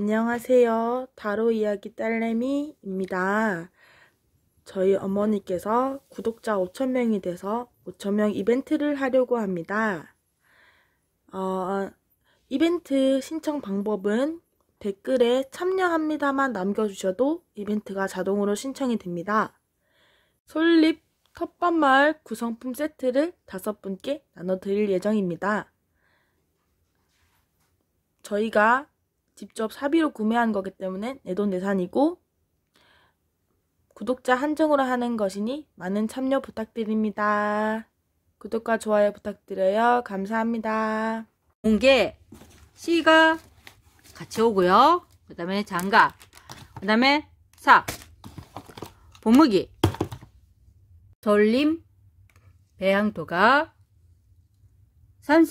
안녕하세요. 다로 이야기 딸내미입니다. 저희 어머니께서 구독자 5,000명이 돼서 5,000명 이벤트를 하려고 합니다. 어, 이벤트 신청 방법은 댓글에 참여합니다만 남겨주셔도 이벤트가 자동으로 신청이 됩니다. 솔잎 텃밭마을 구성품 세트를 다섯 분께 나눠드릴 예정입니다. 저희가 직접 사비로 구매한 거기 때문에 내돈내산이고 구독자 한정으로 하는 것이니 많은 참여 부탁드립니다. 구독과 좋아요 부탁드려요. 감사합니다. 온게 씨가 같이 오고요. 그 다음에 장갑, 그 다음에 사 보무기, 돌림 배양도가, 30